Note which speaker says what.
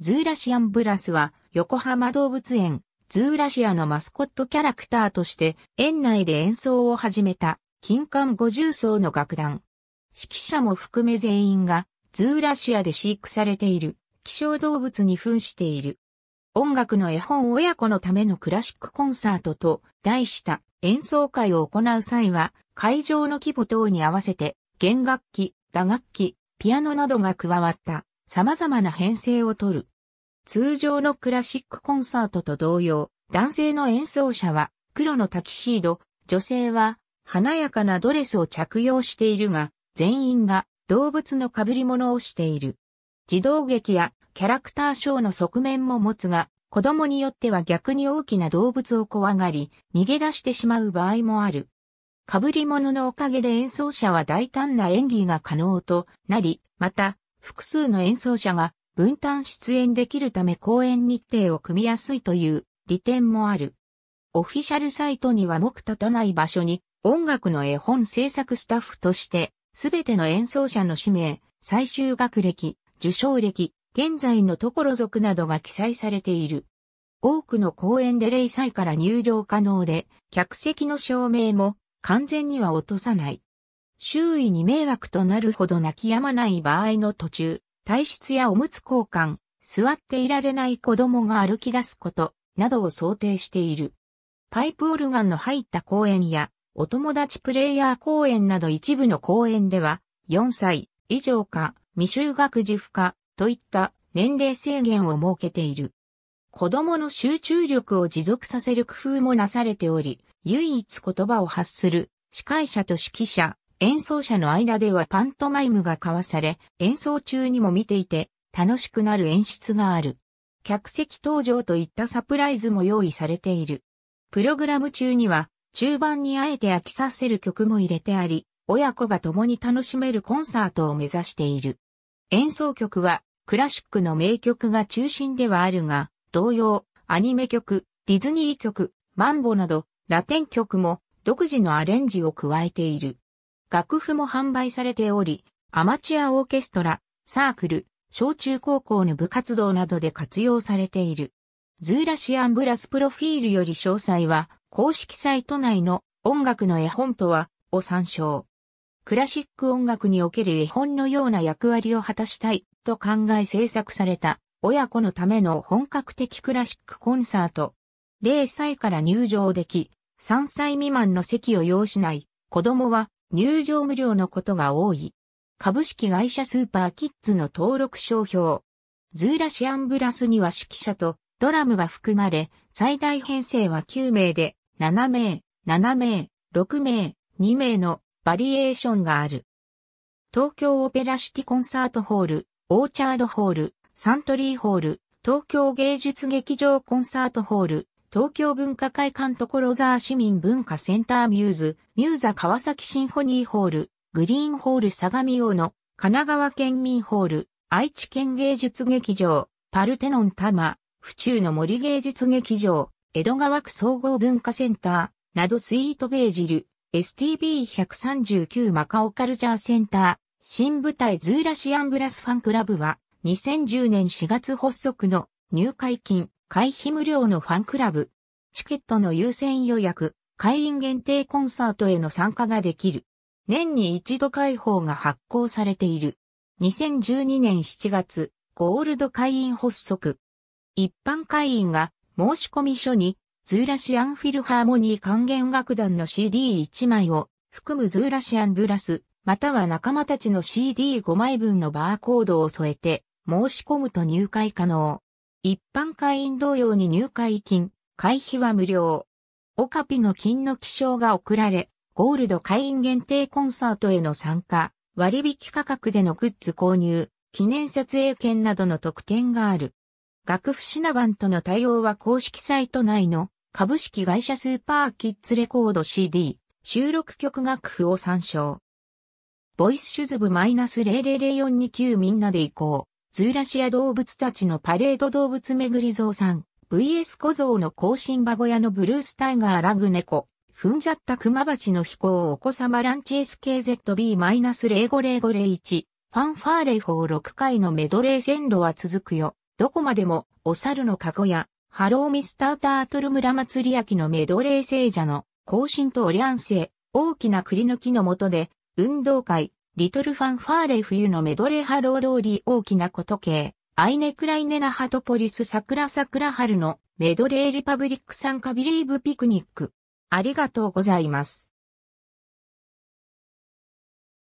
Speaker 1: ズーラシアンブラスは横浜動物園、ズーラシアのマスコットキャラクターとして園内で演奏を始めた金管五十層の楽団。指揮者も含め全員がズーラシアで飼育されている希少動物に扮している。音楽の絵本親子のためのクラシックコンサートと題した演奏会を行う際は会場の規模等に合わせて弦楽器、打楽器、ピアノなどが加わった様々な編成をとる。通常のクラシックコンサートと同様、男性の演奏者は黒のタキシード、女性は華やかなドレスを着用しているが、全員が動物の被り物をしている。児童劇やキャラクターショーの側面も持つが、子供によっては逆に大きな動物を怖がり、逃げ出してしまう場合もある。被り物のおかげで演奏者は大胆な演技が可能となり、また、複数の演奏者が分担出演できるため公演日程を組みやすいという利点もある。オフィシャルサイトには目立たない場所に音楽の絵本制作スタッフとして全ての演奏者の氏名、最終学歴、受賞歴、現在のところ族などが記載されている。多くの公演で0歳から入場可能で、客席の照明も完全には落とさない。周囲に迷惑となるほど泣き止まない場合の途中、体質やおむつ交換、座っていられない子供が歩き出すこと、などを想定している。パイプオルガンの入った公園や、お友達プレイヤー公園など一部の公園では、4歳以上か未就学児不可といった年齢制限を設けている。子供の集中力を持続させる工夫もなされており、唯一言葉を発する司会者と指揮者、演奏者の間ではパントマイムが交わされ、演奏中にも見ていて楽しくなる演出がある。客席登場といったサプライズも用意されている。プログラム中には中盤にあえて飽きさせる曲も入れてあり、親子が共に楽しめるコンサートを目指している。演奏曲はクラシックの名曲が中心ではあるが、同様、アニメ曲、ディズニー曲、マンボなど、ラテン曲も独自のアレンジを加えている。楽譜も販売されており、アマチュアオーケストラ、サークル、小中高校の部活動などで活用されている。ズーラシアンブラスプロフィールより詳細は、公式サイト内の音楽の絵本とは、を参照。クラシック音楽における絵本のような役割を果たしたいと考え制作された親子のための本格的クラシックコンサート。0歳から入場でき、3歳未満の席を要しない子供は入場無料のことが多い。株式会社スーパーキッズの登録商標。ズーラシアンブラスには指揮者とドラムが含まれ、最大編成は9名で、7名、7名、6名、2名のバリエーションがある。東京オペラシティコンサートホール、オーチャードホール、サントリーホール、東京芸術劇場コンサートホール、東京文化会館所沢市民文化センターミューズ、ミューザ川崎シンフォニーホール、グリーンホール相模大野、神奈川県民ホール、愛知県芸術劇場、パルテノン多摩、府中の森芸術劇場、江戸川区総合文化センター、などスイートベージル、STB139 マカオカルチャーセンター、新舞台ズーラシアンブラスファンクラブは、2010年4月発足の入会金会費無料のファンクラブ、チケットの優先予約、会員限定コンサートへの参加ができる。年に一度開放が発行されている。2012年7月、ゴールド会員発足。一般会員が申し込み書に、ズーラシアンフィルハーモニー管弦楽団の CD1 枚を含むズーラシアンブラス、または仲間たちの CD5 枚分のバーコードを添えて申し込むと入会可能。一般会員同様に入会金、会費は無料。オカピの金の希少が贈られ、ゴールド会員限定コンサートへの参加、割引価格でのグッズ購入、記念撮影券などの特典がある。楽譜品番との対応は公式サイト内の株式会社スーパーキッズレコード CD 収録曲楽譜を参照。ボイスシュズブ -000429 みんなで行こう。ズーラシア動物たちのパレード動物巡り増産、VS 小僧の更新場小屋のブルースタイガーラグ猫、踏んじゃった熊鉢の飛行お子様ランチ SKZB-050501、ファンファーレ法6回のメドレー線路は続くよ。どこまでも、お猿の籠や、ハローミスタータートル村祭り焼きのメドレー聖者の、更新とオリアン製、大きな栗の木の下で、運動会、リトルファンファーレ冬のメドレーハロー通り大きなこと系、アイネクライネナハトポリス桜桜春のメドレーリパブリック参加ビリーブピクニック。ありがとうございます。